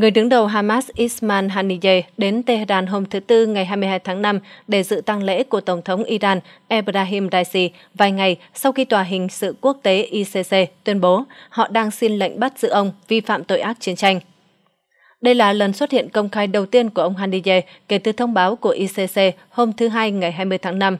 Người đứng đầu Hamas Ismail Haniyeh đến Tehran hôm thứ Tư ngày 22 tháng 5 để dự tang lễ của Tổng thống Iran Ebrahim Raisi vài ngày sau khi Tòa hình sự quốc tế ICC tuyên bố họ đang xin lệnh bắt giữ ông vi phạm tội ác chiến tranh. Đây là lần xuất hiện công khai đầu tiên của ông Haniyeh kể từ thông báo của ICC hôm thứ Hai ngày 20 tháng 5.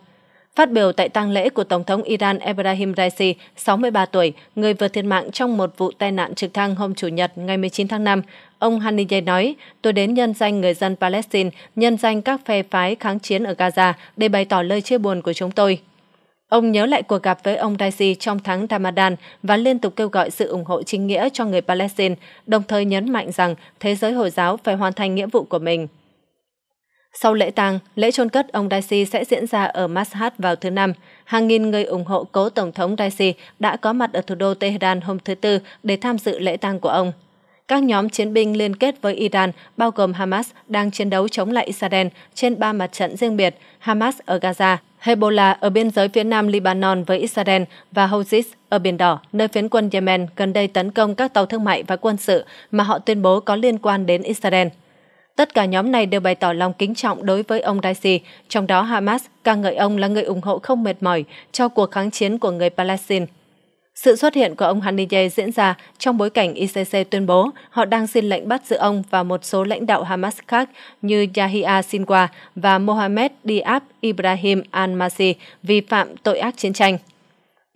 Phát biểu tại tang lễ của Tổng thống Iran Ebrahim Raisi, 63 tuổi, người vừa thiệt mạng trong một vụ tai nạn trực thăng hôm Chủ nhật ngày 19 tháng 5, ông Haniyeh nói, tôi đến nhân danh người dân Palestine, nhân danh các phe phái kháng chiến ở Gaza để bày tỏ lời chia buồn của chúng tôi. Ông nhớ lại cuộc gặp với ông Raisi trong tháng Ramadan và liên tục kêu gọi sự ủng hộ chính nghĩa cho người Palestine, đồng thời nhấn mạnh rằng thế giới Hồi giáo phải hoàn thành nghĩa vụ của mình. Sau lễ tang, lễ chôn cất ông Daisy sẽ diễn ra ở Mashhad vào thứ Năm. Hàng nghìn người ủng hộ cố Tổng thống Daisy đã có mặt ở thủ đô Tehran hôm thứ Tư để tham dự lễ tang của ông. Các nhóm chiến binh liên kết với Iran, bao gồm Hamas, đang chiến đấu chống lại Israel trên ba mặt trận riêng biệt, Hamas ở Gaza, Hezbollah ở biên giới phía nam Libanon với Israel và Houthis ở Biển Đỏ, nơi phiến quân Yemen gần đây tấn công các tàu thương mại và quân sự mà họ tuyên bố có liên quan đến Israel. Tất cả nhóm này đều bày tỏ lòng kính trọng đối với ông Raisi, trong đó Hamas ca ngợi ông là người ủng hộ không mệt mỏi cho cuộc kháng chiến của người Palestine. Sự xuất hiện của ông Haniyeh diễn ra trong bối cảnh ICC tuyên bố họ đang xin lệnh bắt giữ ông và một số lãnh đạo Hamas khác như Yahya Sinwar và Mohammed Diab Ibrahim al-Masih vi phạm tội ác chiến tranh.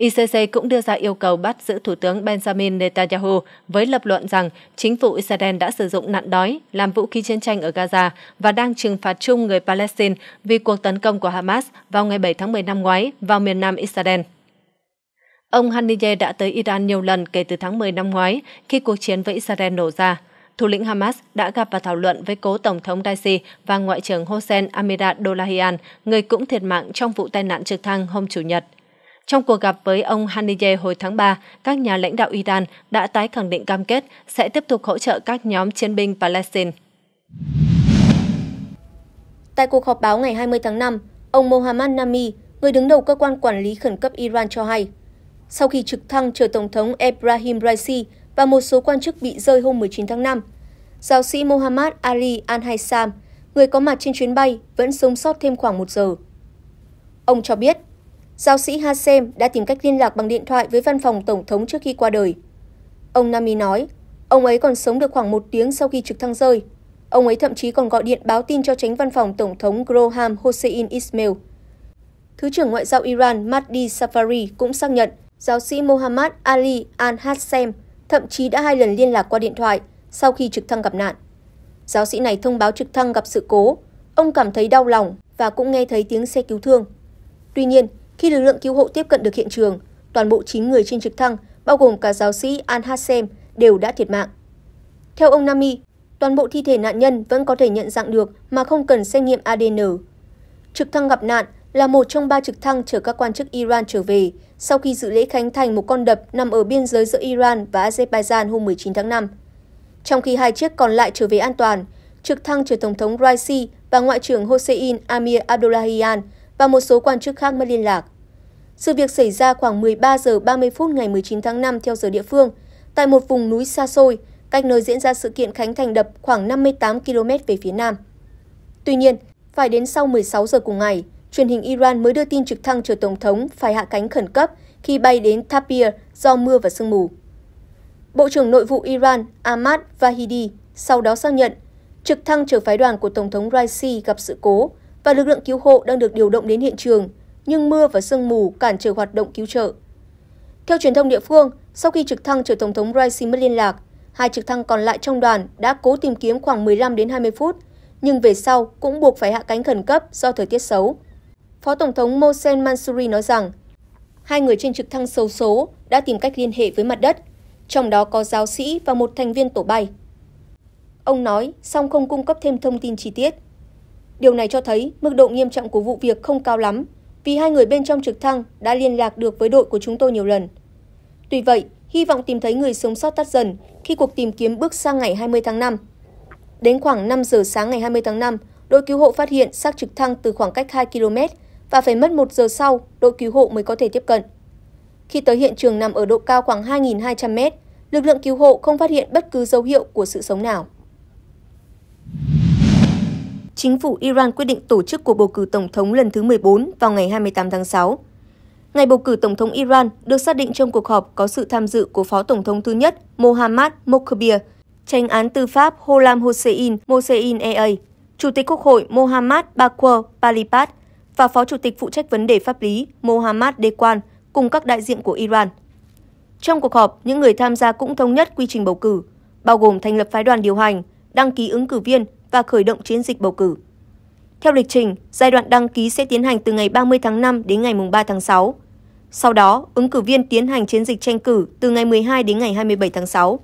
ICC cũng đưa ra yêu cầu bắt giữ Thủ tướng Benjamin Netanyahu với lập luận rằng chính phủ Israel đã sử dụng nạn đói làm vũ khí chiến tranh ở Gaza và đang trừng phạt chung người Palestine vì cuộc tấn công của Hamas vào ngày 7 tháng 10 năm ngoái vào miền nam Israel. Ông Haniyeh đã tới Iran nhiều lần kể từ tháng 10 năm ngoái khi cuộc chiến với Israel nổ ra. Thủ lĩnh Hamas đã gặp và thảo luận với cố Tổng thống Daisy và Ngoại trưởng Hossein Dolahian, người cũng thiệt mạng trong vụ tai nạn trực thăng hôm Chủ nhật. Trong cuộc gặp với ông Hanijeh hồi tháng 3, các nhà lãnh đạo Iran đã tái khẳng định cam kết sẽ tiếp tục hỗ trợ các nhóm chiến binh Palestine. Tại cuộc họp báo ngày 20 tháng 5, ông Mohammad Nami, người đứng đầu cơ quan quản lý khẩn cấp Iran cho hay, sau khi trực thăng chở Tổng thống Ebrahim Raisi và một số quan chức bị rơi hôm 19 tháng 5, giáo sĩ Mohammad Ali Al-Haissam, người có mặt trên chuyến bay, vẫn sống sót thêm khoảng một giờ. Ông cho biết, Giáo sĩ Hasem đã tìm cách liên lạc bằng điện thoại với văn phòng Tổng thống trước khi qua đời. Ông Nami nói, ông ấy còn sống được khoảng một tiếng sau khi trực thăng rơi. Ông ấy thậm chí còn gọi điện báo tin cho tránh văn phòng Tổng thống Groham Hossein Ismail. Thứ trưởng Ngoại giao Iran Madi Safari cũng xác nhận giáo sĩ Mohammad Ali Al-Hassem thậm chí đã hai lần liên lạc qua điện thoại sau khi trực thăng gặp nạn. Giáo sĩ này thông báo trực thăng gặp sự cố, ông cảm thấy đau lòng và cũng nghe thấy tiếng xe cứu thương. Tuy nhiên, khi lực lượng cứu hộ tiếp cận được hiện trường, toàn bộ 9 người trên trực thăng, bao gồm cả giáo sĩ Al Hassem, đều đã thiệt mạng. Theo ông Nami, toàn bộ thi thể nạn nhân vẫn có thể nhận dạng được mà không cần xét nghiệm ADN. Trực thăng gặp nạn là một trong ba trực thăng chở các quan chức Iran trở về sau khi dự lễ khánh thành một con đập nằm ở biên giới giữa Iran và Azerbaijan hôm 19 tháng 5. Trong khi hai chiếc còn lại trở về an toàn, trực thăng chở Tổng thống Raisi và Ngoại trưởng Hossein Amir Abdullahian và một số quan chức khác mất liên lạc. Sự việc xảy ra khoảng 13 h 30 phút ngày 19 tháng 5 theo giờ địa phương, tại một vùng núi xa xôi, cách nơi diễn ra sự kiện khánh thành đập khoảng 58 km về phía nam. Tuy nhiên, phải đến sau 16 giờ cùng ngày, truyền hình Iran mới đưa tin trực thăng chở tổng thống phải hạ cánh khẩn cấp khi bay đến Tapir do mưa và sương mù. Bộ trưởng Nội vụ Iran Ahmad Vahidi sau đó xác nhận trực thăng chở phái đoàn của Tổng thống Raisi gặp sự cố và lực lượng cứu hộ đang được điều động đến hiện trường nhưng mưa và sương mù cản trở hoạt động cứu trợ. Theo truyền thông địa phương, sau khi trực thăng chở Tổng thống Raisi mất liên lạc, hai trực thăng còn lại trong đoàn đã cố tìm kiếm khoảng 15 đến 20 phút, nhưng về sau cũng buộc phải hạ cánh khẩn cấp do thời tiết xấu. Phó Tổng thống Mohsen Mansouri nói rằng, hai người trên trực thăng xấu số đã tìm cách liên hệ với mặt đất, trong đó có giáo sĩ và một thành viên tổ bay. Ông nói, song không cung cấp thêm thông tin chi tiết. Điều này cho thấy mức độ nghiêm trọng của vụ việc không cao lắm vì hai người bên trong trực thăng đã liên lạc được với đội của chúng tôi nhiều lần. Tuy vậy, hy vọng tìm thấy người sống sót tắt dần khi cuộc tìm kiếm bước sang ngày 20 tháng 5. Đến khoảng 5 giờ sáng ngày 20 tháng 5, đội cứu hộ phát hiện xác trực thăng từ khoảng cách 2 km và phải mất 1 giờ sau đội cứu hộ mới có thể tiếp cận. Khi tới hiện trường nằm ở độ cao khoảng 2.200 m, lực lượng cứu hộ không phát hiện bất cứ dấu hiệu của sự sống nào chính phủ Iran quyết định tổ chức cuộc bầu cử tổng thống lần thứ 14 vào ngày 28 tháng 6. Ngày bầu cử tổng thống Iran được xác định trong cuộc họp có sự tham dự của Phó Tổng thống thứ nhất Mohammad Mokhabir, tranh án tư pháp Holam Hossein Mosein EA, Chủ tịch Quốc hội Mohammad Bakwa Palipat và Phó Chủ tịch phụ trách vấn đề pháp lý Mohammad Dewan cùng các đại diện của Iran. Trong cuộc họp, những người tham gia cũng thống nhất quy trình bầu cử, bao gồm thành lập phái đoàn điều hành, đăng ký ứng cử viên và khởi động chiến dịch bầu cử. Theo lịch trình, giai đoạn đăng ký sẽ tiến hành từ ngày 30 tháng 5 đến ngày 3 tháng 6. Sau đó, ứng cử viên tiến hành chiến dịch tranh cử từ ngày 12 đến ngày 27 tháng 6.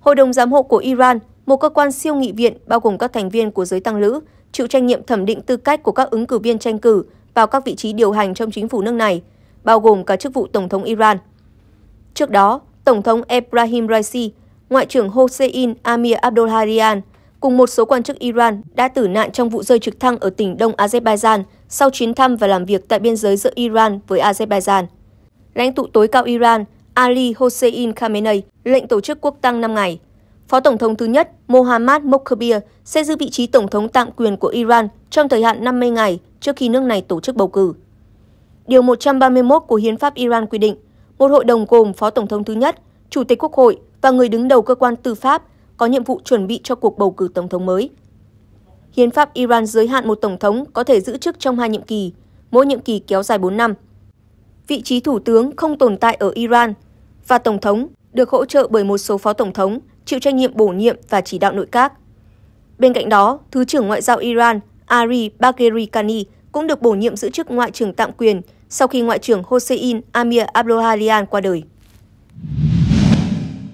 Hội đồng giám hộ của Iran, một cơ quan siêu nghị viện bao gồm các thành viên của giới tăng lữ, chịu trách nhiệm thẩm định tư cách của các ứng cử viên tranh cử vào các vị trí điều hành trong chính phủ nước này, bao gồm cả chức vụ tổng thống Iran. Trước đó, tổng thống Ebrahim Raisi, ngoại trưởng Hossein Amir Abdollahian cùng một số quan chức Iran đã tử nạn trong vụ rơi trực thăng ở tỉnh Đông Azerbaijan sau chuyến thăm và làm việc tại biên giới giữa Iran với Azerbaijan. Lãnh tụ tối cao Iran Ali Hossein Khamenei lệnh tổ chức quốc tăng 5 ngày. Phó Tổng thống thứ nhất Mohammad Mokhabir sẽ giữ vị trí Tổng thống tạm quyền của Iran trong thời hạn 50 ngày trước khi nước này tổ chức bầu cử. Điều 131 của Hiến pháp Iran quy định, một hội đồng gồm Phó Tổng thống thứ nhất, Chủ tịch Quốc hội và người đứng đầu cơ quan tư pháp có nhiệm vụ chuẩn bị cho cuộc bầu cử tổng thống mới. Hiến pháp Iran giới hạn một tổng thống có thể giữ chức trong hai nhiệm kỳ, mỗi nhiệm kỳ kéo dài 4 năm. Vị trí thủ tướng không tồn tại ở Iran và tổng thống được hỗ trợ bởi một số phó tổng thống chịu trách nhiệm bổ nhiệm và chỉ đạo nội các. Bên cạnh đó, Thứ trưởng Ngoại giao Iran Ari Bagheri Kani cũng được bổ nhiệm giữ chức Ngoại trưởng tạm quyền sau khi Ngoại trưởng Hossein Amir Abdollahian qua đời.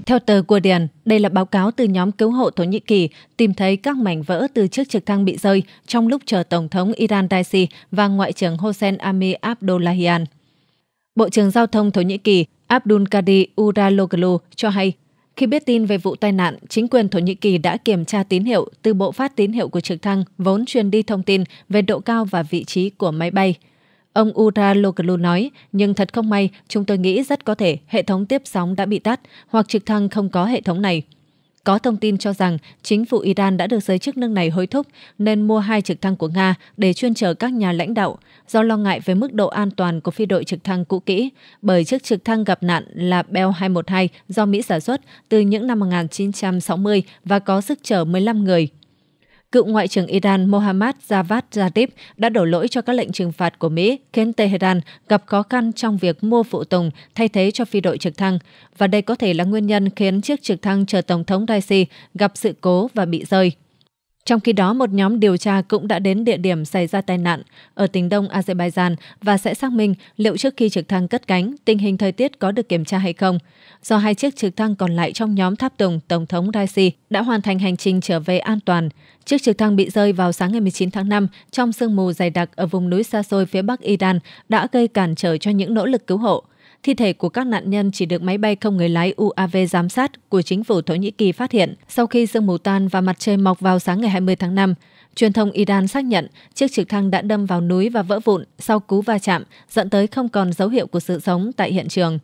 Theo tờ Guardian, đây là báo cáo từ nhóm cứu hộ Thổ Nhĩ Kỳ tìm thấy các mảnh vỡ từ chiếc trực thăng bị rơi trong lúc chờ Tổng thống Iran Raisi và Ngoại trưởng Hossein Ami Abdullahian. Bộ trưởng Giao thông Thổ Nhĩ Kỳ Abdul Kadi Uraloglu cho hay, khi biết tin về vụ tai nạn, chính quyền Thổ Nhĩ Kỳ đã kiểm tra tín hiệu từ bộ phát tín hiệu của trực thăng vốn truyền đi thông tin về độ cao và vị trí của máy bay – Ông Ura Loklu nói, nhưng thật không may, chúng tôi nghĩ rất có thể hệ thống tiếp sóng đã bị tắt hoặc trực thăng không có hệ thống này. Có thông tin cho rằng chính phủ Iran đã được giới chức nước này hối thúc nên mua hai trực thăng của Nga để chuyên chở các nhà lãnh đạo do lo ngại về mức độ an toàn của phi đội trực thăng cũ kỹ bởi chiếc trực thăng gặp nạn là Bell 212 do Mỹ sản xuất từ những năm 1960 và có sức chở 15 người cựu Ngoại trưởng Iran Mohammad Javad Zarif đã đổ lỗi cho các lệnh trừng phạt của Mỹ khiến Tehran gặp khó khăn trong việc mua phụ tùng thay thế cho phi đội trực thăng, và đây có thể là nguyên nhân khiến chiếc trực thăng chờ Tổng thống Raisi gặp sự cố và bị rơi. Trong khi đó, một nhóm điều tra cũng đã đến địa điểm xảy ra tai nạn ở tỉnh Đông Azerbaijan và sẽ xác minh liệu trước khi trực thăng cất cánh, tình hình thời tiết có được kiểm tra hay không. Do hai chiếc trực thăng còn lại trong nhóm tháp tùng Tổng thống Raisi đã hoàn thành hành trình trở về an toàn. Chiếc trực thăng bị rơi vào sáng ngày 19 tháng 5 trong sương mù dày đặc ở vùng núi xa xôi phía bắc Iran đã gây cản trở cho những nỗ lực cứu hộ thi thể của các nạn nhân chỉ được máy bay không người lái UAV giám sát của chính phủ Thổ Nhĩ Kỳ phát hiện sau khi sương mù tan và mặt trời mọc vào sáng ngày 20 tháng 5. Truyền thông Iran xác nhận chiếc trực thăng đã đâm vào núi và vỡ vụn sau cú va chạm, dẫn tới không còn dấu hiệu của sự sống tại hiện trường.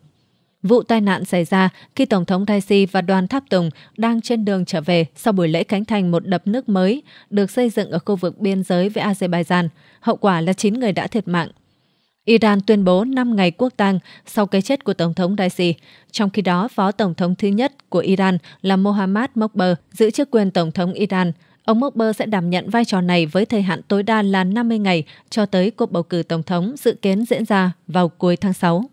Vụ tai nạn xảy ra khi Tổng thống Raisi và đoàn tháp tùng đang trên đường trở về sau buổi lễ khánh thành một đập nước mới được xây dựng ở khu vực biên giới với Azerbaijan. Hậu quả là 9 người đã thiệt mạng Iran tuyên bố 5 ngày quốc tang sau cái chết của Tổng thống Raisi. Trong khi đó, Phó Tổng thống thứ nhất của Iran là Mohammad Mokber giữ chức quyền Tổng thống Iran. Ông Mokber sẽ đảm nhận vai trò này với thời hạn tối đa là 50 ngày cho tới cuộc bầu cử Tổng thống dự kiến diễn ra vào cuối tháng 6.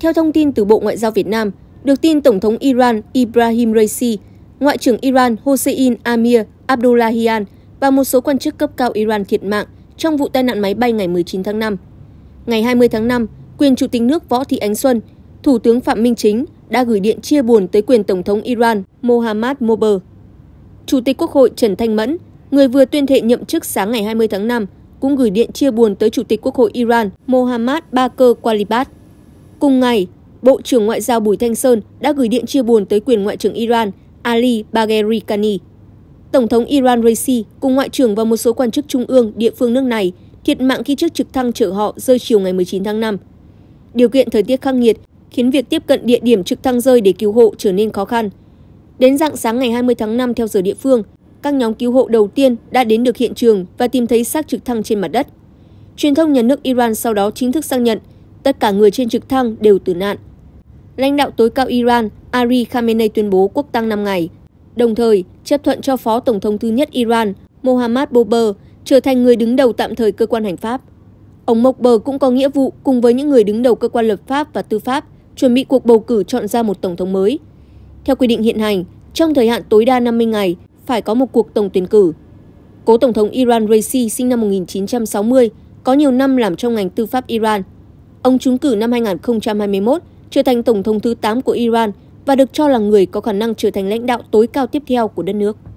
Theo thông tin từ Bộ Ngoại giao Việt Nam, được tin Tổng thống Iran Ibrahim Raisi, Ngoại trưởng Iran Hossein Amir Abdullahian và một số quan chức cấp cao Iran thiệt mạng – trong vụ tai nạn máy bay ngày 19 tháng 5. Ngày 20 tháng 5, quyền Chủ tịch nước Võ Thị Ánh Xuân, Thủ tướng Phạm Minh Chính đã gửi điện chia buồn tới quyền Tổng thống Iran Mohammad Mober. Chủ tịch Quốc hội Trần Thanh Mẫn, người vừa tuyên thệ nhậm chức sáng ngày 20 tháng 5, cũng gửi điện chia buồn tới Chủ tịch Quốc hội Iran Mohammad Bakr Qualibat. Cùng ngày, Bộ trưởng Ngoại giao Bùi Thanh Sơn đã gửi điện chia buồn tới quyền Ngoại trưởng Iran Ali Bagheri Kani. Tổng thống Iran Raisi cùng ngoại trưởng và một số quan chức trung ương địa phương nước này thiệt mạng khi chiếc trực thăng chở họ rơi chiều ngày 19 tháng 5. Điều kiện thời tiết khắc nghiệt khiến việc tiếp cận địa điểm trực thăng rơi để cứu hộ trở nên khó khăn. Đến dạng sáng ngày 20 tháng 5 theo giờ địa phương, các nhóm cứu hộ đầu tiên đã đến được hiện trường và tìm thấy xác trực thăng trên mặt đất. Truyền thông nhà nước Iran sau đó chính thức xác nhận tất cả người trên trực thăng đều tử nạn. Lãnh đạo tối cao Iran Ari Khamenei tuyên bố quốc tang 5 ngày – đồng thời chấp thuận cho Phó Tổng thống thứ nhất Iran Mohammad Bober trở thành người đứng đầu tạm thời cơ quan hành pháp. Ông Mokber cũng có nghĩa vụ cùng với những người đứng đầu cơ quan lập pháp và tư pháp chuẩn bị cuộc bầu cử chọn ra một tổng thống mới. Theo quy định hiện hành, trong thời hạn tối đa 50 ngày phải có một cuộc tổng tuyển cử. Cố tổng thống Iran Raisi sinh năm 1960 có nhiều năm làm trong ngành tư pháp Iran. Ông trúng cử năm 2021 trở thành tổng thống thứ 8 của Iran và được cho là người có khả năng trở thành lãnh đạo tối cao tiếp theo của đất nước